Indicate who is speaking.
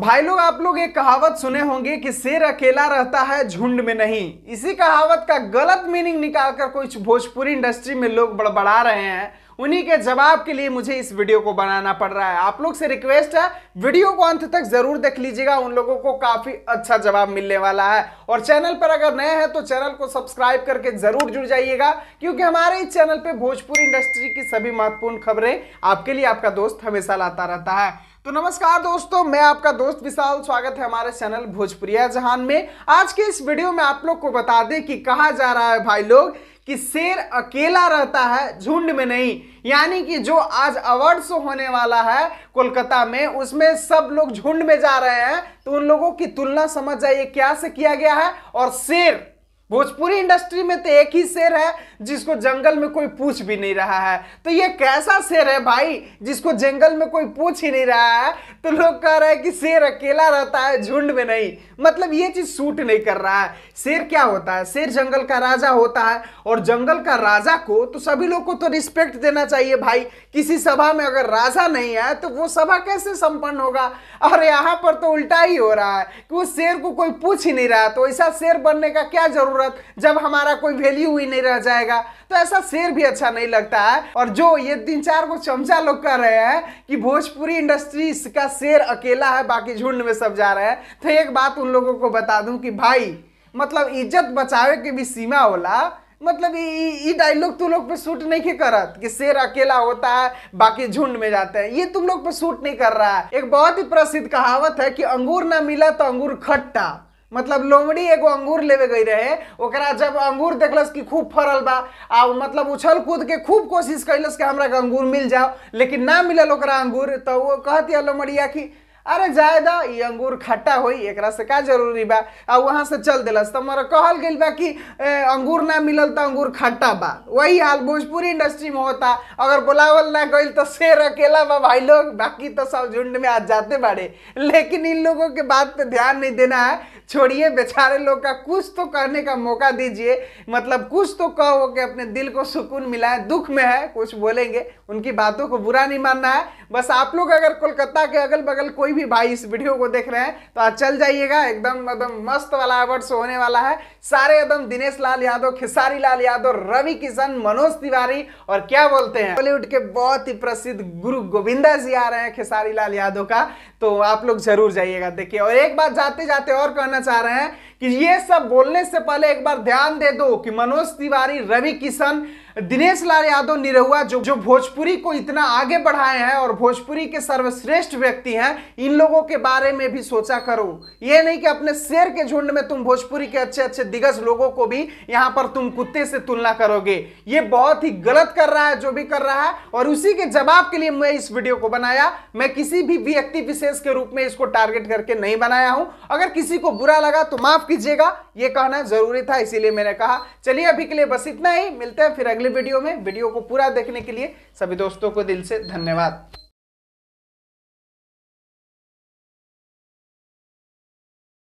Speaker 1: भाई लोग आप लोग एक कहावत सुने होंगे कि शेर अकेला रहता है झुंड में नहीं इसी कहावत का गलत मीनिंग निकालकर कुछ भोजपुरी इंडस्ट्री में लोग बड़बड़ा रहे हैं उन्हीं के जवाब के लिए मुझे इस वीडियो को बनाना पड़ रहा है आप लोग से रिक्वेस्ट है वीडियो को अंत तक जरूर देख लीजिएगा उन लोगों को काफी अच्छा जवाब मिलने वाला है और चैनल पर अगर नए हैं तो चैनल को सब्सक्राइब करके जरूर जुड़ जाइएगा क्योंकि हमारे इस चैनल पर भोजपुरी इंडस्ट्री की सभी महत्वपूर्ण खबरें आपके लिए आपका दोस्त हमेशा लाता रहता है तो नमस्कार दोस्तों मैं आपका दोस्त विशाल स्वागत है हमारे चैनल भोजपुरिया जहान में आज के इस वीडियो में आप लोग को बता दें कि कहा जा रहा है भाई लोग कि शेर अकेला रहता है झुंड में नहीं यानी कि जो आज अवार्ड शो होने वाला है कोलकाता में उसमें सब लोग झुंड में जा रहे हैं तो उन लोगों की तुलना समझ जाइए क्या से किया गया है और शेर भोजपुरी इंडस्ट्री में तो एक ही शेर है जिसको जंगल में कोई पूछ भी नहीं रहा है तो ये कैसा शेर है भाई जिसको जंगल में कोई पूछ ही नहीं रहा है तो लोग कह रहे हैं कि शेर अकेला रहता है झुंड में नहीं मतलब ये चीज सूट नहीं कर रहा है शेर क्या होता है शेर जंगल का राजा होता है और जंगल का राजा को तो सभी लोग को तो रिस्पेक्ट देना चाहिए भाई किसी सभा में अगर राजा नहीं है तो वो सभा कैसे संपन्न होगा और यहाँ पर तो उल्टा ही हो रहा है कि वो शेर को कोई पूछ ही नहीं रहा तो ऐसा शेर बनने का क्या जरूरत जरूरत जब हमारा कोई वैल्यू ही नहीं रह जाएगा तो ऐसा शेर भी अच्छा नहीं लगता है और जो ये तीन चार को चमचा लोग कर रहे हैं कि भोजपुरी इंडस्ट्री का शेर अकेला है बाकी झुंड में सब जा रहे हैं तो एक बात उन लोगों को बता दूं कि भाई मतलब इज्जत बचावे की भी सीमा होला मतलब ये डायलॉग तुम लोग पे सूट नहीं के करत कि शेर अकेला होता है बाकी झुंड में जाते हैं ये तुम लोग पे सूट नहीं कर रहा है एक बहुत ही प्रसिद्ध कहावत है कि अंगूर ना मिला तो अंगूर खट्टा मतलब लोमड़ी एगो अंगूर लेवे गई रहे ओकरा जब अंगूर देखलस कि खूब फरल बा आ मतलब उछल कूद के खूब कोशिश कैलस कि हमरा के अंगूर मिल जाओ लेकिन ना मिलल ओकरा अंगूर तो वो कहती है लोमड़िया कि अरे जायदा ये अंगूर खट्टा हो एक से का जरूरी बा आ वहाँ से चल दिलस तो हमारा कहल गई बा कि अंगूर ना मिलल तो अंगूर खट्टा बा वही हाल भोजपुरी इंडस्ट्री में होता अगर बुलावल ना गई तो शेर अकेला बा भाई लोग बाकी तो सब झुंड में आज जाते बाड़े लेकिन इन लोगों के बात पे ध्यान नहीं देना है छोड़िए बेचारे लोग का कुछ तो कहने का मौका दीजिए मतलब कुछ तो कहो कि अपने दिल को सुकून मिला है दुख में है कुछ बोलेंगे उनकी बातों को बुरा नहीं मानना है बस आप लोग अगर कोलकाता के अगल बगल कोई भी भाई इस वीडियो को देख रहे हैं तो आज चल जाइएगा एकदम एकदम मस्त वाला शो होने वाला है सारे एकदम दिनेश लाल यादव खेसारी लाल यादव रवि किशन मनोज तिवारी और क्या बोलते हैं बॉलीवुड के बहुत ही प्रसिद्ध गुरु गोविंदा जी आ रहे हैं खेसारी लाल यादव का तो आप लोग जरूर जाइएगा देखिए और एक बात जाते जाते और कहना चाह रहे हैं कि ये सब बोलने से पहले एक बार ध्यान दे दो कि मनोज तिवारी रवि किशन दिनेश लाल यादव निरहुआ जो जो भोजपुरी को इतना आगे बढ़ाए हैं और भोजपुरी के सर्वश्रेष्ठ व्यक्ति हैं इन लोगों के बारे में भी सोचा करो ये नहीं कि अपने शेर के झुंड में तुम भोजपुरी के अच्छे अच्छे दिग्गज लोगों को भी यहाँ पर तुम कुत्ते से तुलना करोगे ये बहुत ही गलत कर रहा है जो भी कर रहा है और उसी के जवाब के लिए मैं इस वीडियो को बनाया मैं किसी भी व्यक्ति विशेष के रूप में इसको टारगेट करके नहीं बनाया हूं अगर किसी को बुरा लगा तो माफ कीजिएगा ये कहना जरूरी था इसीलिए मैंने कहा चलिए अभी के लिए बस इतना ही मिलते हैं फिर अगले अगले वीडियो में वीडियो को पूरा देखने के लिए सभी दोस्तों को दिल से धन्यवाद